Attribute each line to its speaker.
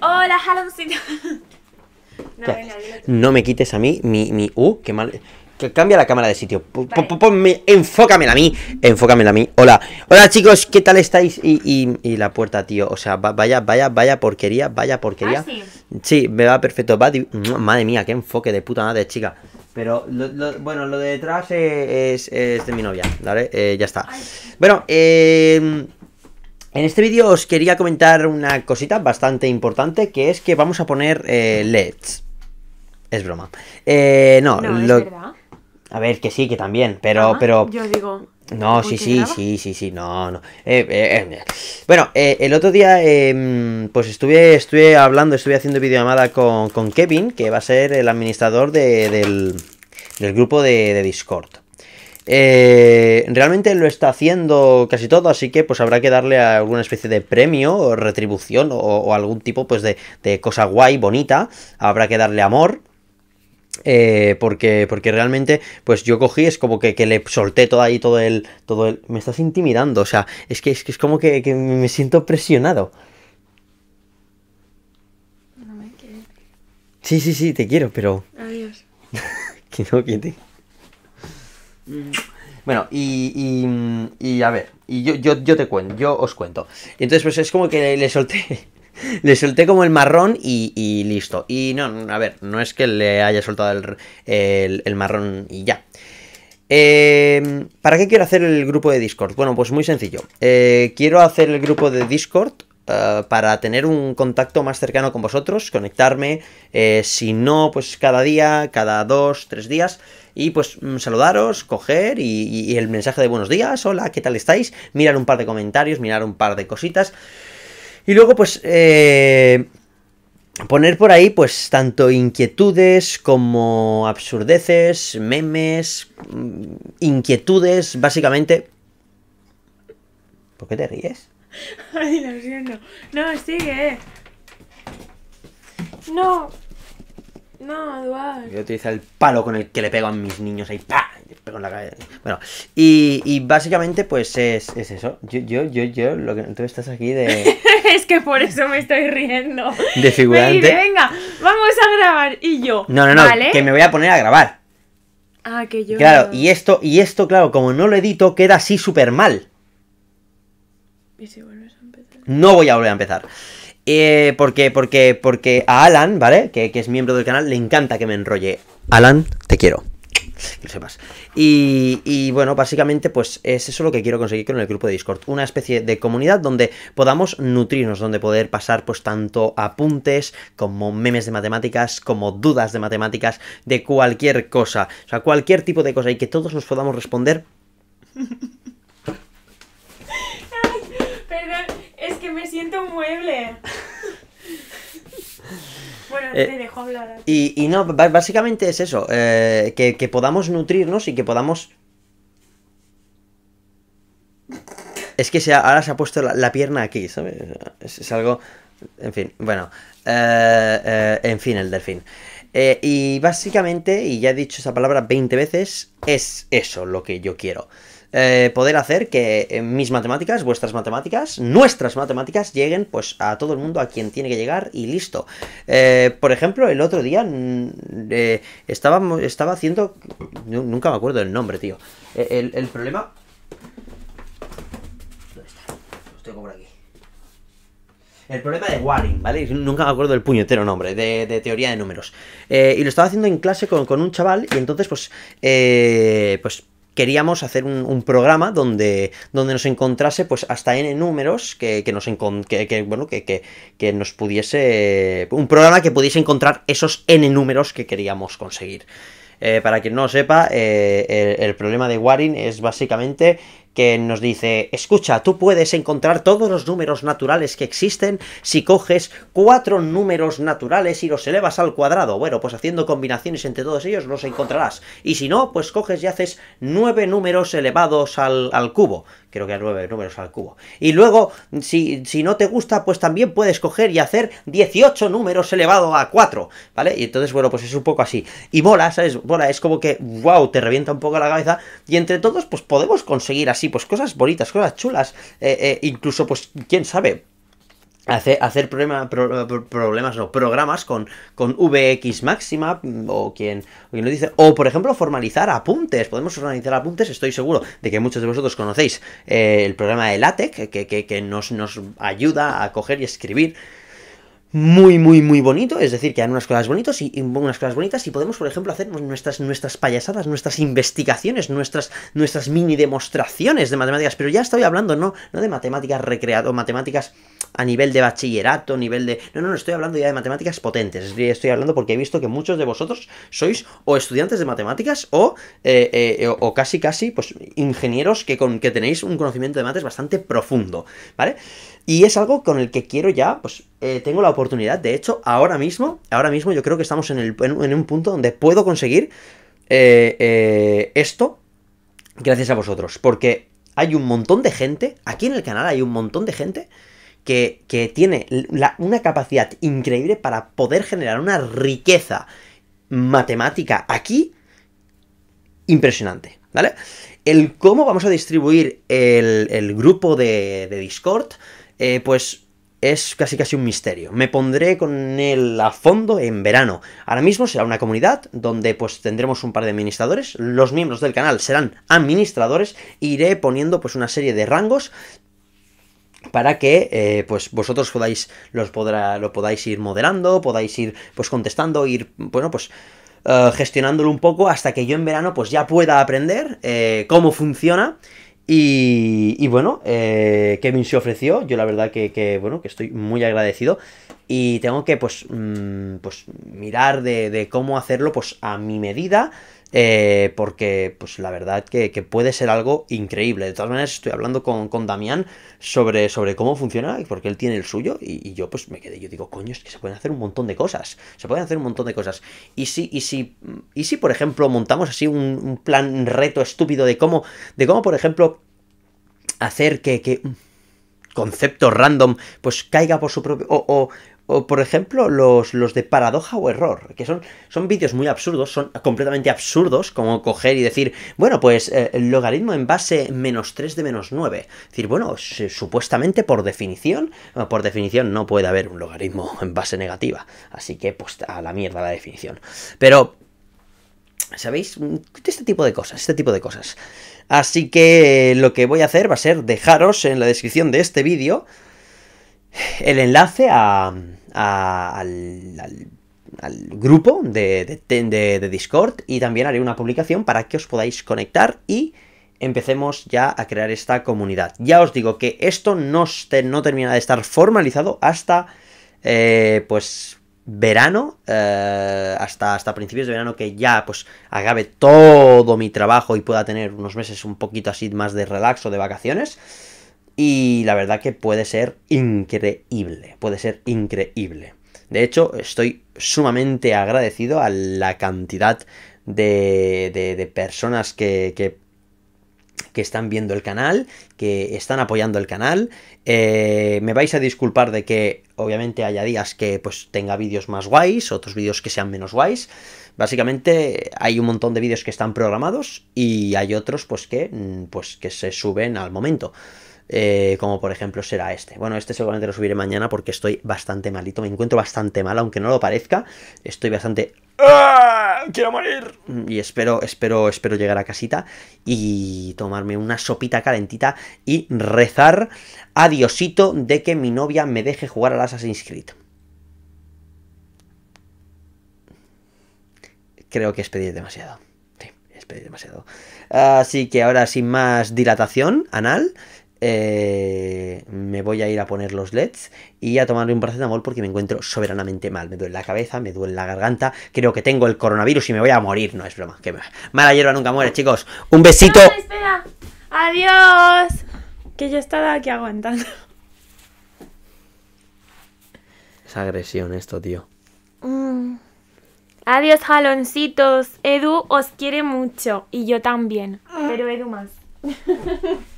Speaker 1: Hola, Haloncito. No, no me quites a mí mi... mi uh, qué mal... Que cambia la cámara de sitio. Enfócame enfócamela a mí. Enfócamela a mí. Hola. Hola chicos, ¿qué tal estáis? Y, la puerta, tío. O sea, vaya, vaya, vaya porquería, vaya porquería. Ah, sí? me va perfecto. madre mía, qué enfoque de puta madre, chica. Pero bueno, lo de detrás eh, es, de mi novia, ¿vale? Eh, ya está. Bueno, eh en este vídeo os quería comentar una cosita bastante importante, que es que vamos a poner eh, LEDs. Es broma. Eh, no, A ver, que sí, que también, pero... pero... Yo digo... No, sí, sí, sí, sí, sí, no, no. Eh, bueno, el otro día, em, pues estuve, estuve hablando, estuve haciendo videollamada con, con Kevin, que va a ser el administrador del, grupo de Discord. Eh, realmente lo está haciendo casi todo, así que pues habrá que darle alguna especie de premio o retribución o, algún tipo pues de, cosa guay, bonita. Habrá que darle amor. Eh, porque, porque realmente, pues yo cogí, es como que, le solté todo ahí, todo el, todo el. Me estás intimidando, o sea, es que es, como que, me siento presionado. No me sí, sí, sí, te quiero, pero. Adiós. que no, que Mm. Bueno, y, y, a ver, y yo, yo, yo te cuento, yo os cuento. entonces, pues es como que le solté. Le solté como el marrón y, listo. Y no, a ver, no es que le haya soltado el, marrón y ya. Em, ¿Para qué quiero hacer el grupo de Discord? Bueno, pues muy sencillo. Eh, quiero hacer el grupo de Discord eh, para tener un contacto más cercano con vosotros, conectarme, eh, si no, pues cada día, cada dos, tres días, y pues mm, saludaros, coger y, el mensaje de buenos días, hola, ¿qué tal estáis? Mirar un par de comentarios, mirar un par de cositas. Y luego, pues, eh, poner por ahí, pues, tanto inquietudes como absurdeces, memes, mm, inquietudes, básicamente. ¿Por qué te ríes? Ay, lo siento. No, sigue. Eh. No. No, Eduardo. Yo utilizo el palo con el que le pego a mis niños ahí. ¡pa! la cabeza. Bueno, y, básicamente, pues es, eso. Yo, yo, yo, yo, lo que tú estás aquí de. es que por eso me estoy riendo. De figurante. Me venga, vamos a grabar. Y yo. No, no, ¿vale? Que me voy a poner a grabar. Ah, que yo. Claro, y esto, y esto, claro, como no lo edito, queda así súper mal. No voy a volver a empezar. Eh, porque, porque, porque a Alan, ¿vale? Que, es miembro del canal, le encanta que me enrolle. Alan, te quiero. Que lo sepas. Y, y bueno, básicamente, pues es eso lo que quiero conseguir con el grupo de Discord. Una especie de comunidad donde podamos nutrirnos, donde poder pasar, pues, tanto apuntes como memes de matemáticas, como dudas de matemáticas, de cualquier cosa. O sea, cualquier tipo de cosa y que todos nos podamos responder es que me siento mueble. Bueno, eh, te dejo hablar. Y, no, básicamente es eso, eh, que, podamos nutrirnos y que podamos... Es que se ahora se ha puesto la, pierna aquí, ¿sabes? Es, algo... En fin, bueno. Eh, en fin, el delfín. Eh, y básicamente, y ya he dicho esa palabra 20 veces, es eso lo que yo quiero. Eh, poder hacer que eh, mis matemáticas, vuestras matemáticas, nuestras matemáticas lleguen pues a todo el mundo a quien tiene que llegar y listo. por ejemplo, el otro día mm, estaba, haciendo... Nunca me acuerdo el nombre, tío. El, problema... ¿Dónde está? Lo tengo por aquí. El problema de Waring, ¿vale? Nunca me acuerdo del puñetero nombre, de, teoría de números. Eh, y lo estaba haciendo en clase con, un chaval y entonces pues... Eh, pues queríamos hacer un, programa donde, donde nos encontrase pues hasta n números que, nos que, bueno que, que, nos pudiese un programa que pudiese encontrar esos n números que queríamos conseguir eh, para quien no lo sepa, el, el, problema de Waring es básicamente que nos dice, escucha, tú puedes encontrar todos los números naturales que existen si coges cuatro números naturales y los elevas al cuadrado. Bueno, pues haciendo combinaciones entre todos ellos los encontrarás. Y si no, pues coges y haces nueve números elevados al, cubo. Creo que a nueve números al cubo. Y luego, si, si no te gusta, pues también puedes coger y hacer 18 números elevado a 4, ¿vale? Y entonces, bueno, pues es un poco así. Y mola, ¿sabes? Mola, es como que, wow, te revienta un poco la cabeza. Y entre todos, pues podemos conseguir así sí pues cosas bonitas, cosas chulas, eh, eh, incluso, pues, quién sabe, Hacer, hacer problemas, no, programas con, con VX máxima mm, o quien, lo dice. O, por ejemplo, formalizar apuntes. Podemos formalizar apuntes. Estoy seguro de que muchos de vosotros conocéis eh, el programa de LaTeX que, nos, nos ayuda a coger y escribir muy, muy, muy bonito, es decir, que hay unas cosas bonitas y, unas cosas bonitas y podemos, por ejemplo, hacer nuestras, nuestras payasadas, nuestras investigaciones, nuestras, nuestras mini demostraciones de matemáticas, pero ya estoy hablando no, no de matemáticas recreadas matemáticas a nivel de bachillerato, a nivel de... No, no, no, estoy hablando ya de matemáticas potentes. Estoy hablando porque he visto que muchos de vosotros sois o estudiantes de matemáticas eh, eh, o, casi, casi, pues ingenieros que, con, que tenéis un conocimiento de mates bastante profundo, ¿vale? Y es algo con el que quiero ya, pues eh, tengo la oportunidad, de hecho, ahora mismo, ahora mismo yo creo que estamos en, en un punto donde puedo conseguir esto gracias a vosotros, porque hay un montón de gente, aquí en el canal hay un montón de gente que, tiene una capacidad increíble para poder generar una riqueza matemática aquí impresionante, ¿vale? El cómo vamos a distribuir el, grupo de, Discord, eh, pues es casi casi un misterio. Me pondré con él a fondo en verano. Ahora mismo será una comunidad donde pues tendremos un par de administradores, los miembros del canal serán administradores, iré poniendo pues una serie de rangos para que eh, pues vosotros podáis los lo podáis ir moderando podáis ir pues contestando, ir bueno pues eh, gestionándolo un poco hasta que yo en verano pues ya pueda aprender eh, cómo funciona y, bueno eh, Kevin se ofreció, yo la verdad que, bueno que estoy muy agradecido y tengo que pues, mm, pues mirar de, de cómo hacerlo pues a mi medida eh, porque pues la verdad que, puede ser algo increíble. De todas maneras, estoy hablando con, con Damián sobre, sobre cómo funciona, porque él tiene el suyo, y, yo pues me quedé, yo digo, coño, es que se pueden hacer un montón de cosas, se pueden hacer un montón de cosas. Y si, y y si por ejemplo, montamos así un, plan reto estúpido de cómo, de cómo, por ejemplo, hacer que, que concepto random, pues caiga por su propio. o, o, por ejemplo, los, de paradoja o error, que son, son vídeos muy absurdos, son completamente absurdos, como coger y decir, bueno, pues eh, el logaritmo en base menos 3 de menos 9. Es decir, bueno, supuestamente por definición, eh, por definición no puede haber un logaritmo en base negativa. Así que, pues, a la mierda la definición. Pero, ¿sabéis? Mm, este tipo de cosas, este tipo de cosas. Así que lo que voy a hacer va a ser dejaros en la descripción de este vídeo el enlace a, al, grupo de, Discord y también haré una publicación para que os podáis conectar y empecemos ya a crear esta comunidad. Ya os digo que esto no, no termina de estar formalizado hasta eh, pues verano, eh, hasta, hasta principios de verano que ya pues acabe todo mi trabajo y pueda tener unos meses un poquito así más de o de vacaciones. Y la verdad que puede ser increíble, puede ser increíble. De hecho, estoy sumamente agradecido a la cantidad de, de, personas que, que, están viendo el canal, que están apoyando el canal. Eh, me vais a disculpar de que obviamente haya días que pues tenga vídeos más guays, otros vídeos que sean menos guays. Básicamente hay un montón de vídeos que están programados y hay otros pues que, mm, pues, que se suben al momento. Eh, como por ejemplo será este. Bueno, este seguramente lo subiré mañana porque estoy bastante malito, me encuentro bastante mal, aunque no lo parezca, estoy bastante... ¡Ah! ¡Quiero morir! Y espero, espero, espero llegar a casita y tomarme una sopita calentita y rezar a Diosito de que mi novia me deje jugar al Assassin's Creed. Creo que es pedir demasiado. Sí, es pedir demasiado. Así que ahora sin más dilatación anal... Eh, me voy a ir a poner los LEDs y a tomarme un paracetamol porque me encuentro soberanamente mal. Me duele la cabeza, me duele la garganta, creo que tengo el coronavirus y me voy a morir. No es broma, que mala hierba nunca muere, chicos. Un besito. adiós. Que yo estaba aquí aguantando. Es agresión esto, tío. Mm. Adiós, jaloncitos. Edu os quiere mucho y yo también, ah. pero Edu más.